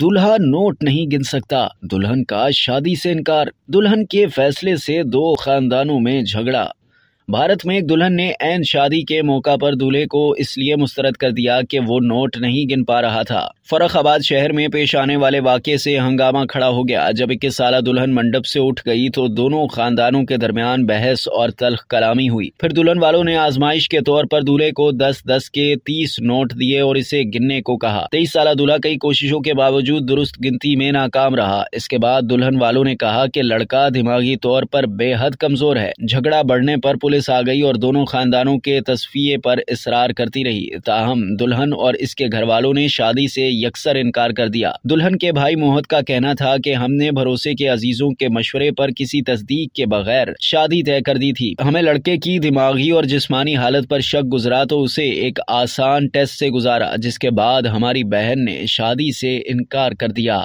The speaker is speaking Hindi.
दुल्हा नोट नहीं गिन सकता दुल्हन का शादी से इनकार दुल्हन के फैसले से दो खानदानों में झगड़ा भारत में एक दुल्हन ने एन शादी के मौका पर दूल्हे को इसलिए मुस्तरद कर दिया कि वो नोट नहीं गिन पा रहा था फरखाबाद शहर में पेश आने वाले वाक्य से हंगामा खड़ा हो गया जब इक्कीस साल दुल्हन मंडप से उठ गई तो दोनों खानदानों के दरमियान बहस और तलख कलामी हुई फिर दुल्हन वालों ने आजमाइश के तौर पर दूल्हे को दस दस के तीस नोट दिए और इसे गिनने को कहा तेईस साल दूल्हा कई कोशिशों के बावजूद दुरुस्त गिनती में नाकाम रहा इसके बाद दुल्हन वालों ने कहा की लड़का दिमागी तौर पर बेहद कमजोर है झगड़ा बढ़ने आरोप पुलिस वापस आ गई और दोनों खानदानों के तस्फिये पर इसरार करती रही ताहम दुल्हन और इसके घर वालों ने शादी से यकसर इनकार कर दिया दुल्हन के भाई मोहत का कहना था कि हमने भरोसे के अजीजों के मशवरे पर किसी तस्दीक के बगैर शादी तय कर दी थी हमें लड़के की दिमागी और जिस्मानी हालत पर शक गुजरा तो उसे एक आसान टेस्ट से गुजारा जिसके बाद हमारी बहन ने शादी से इनकार कर दिया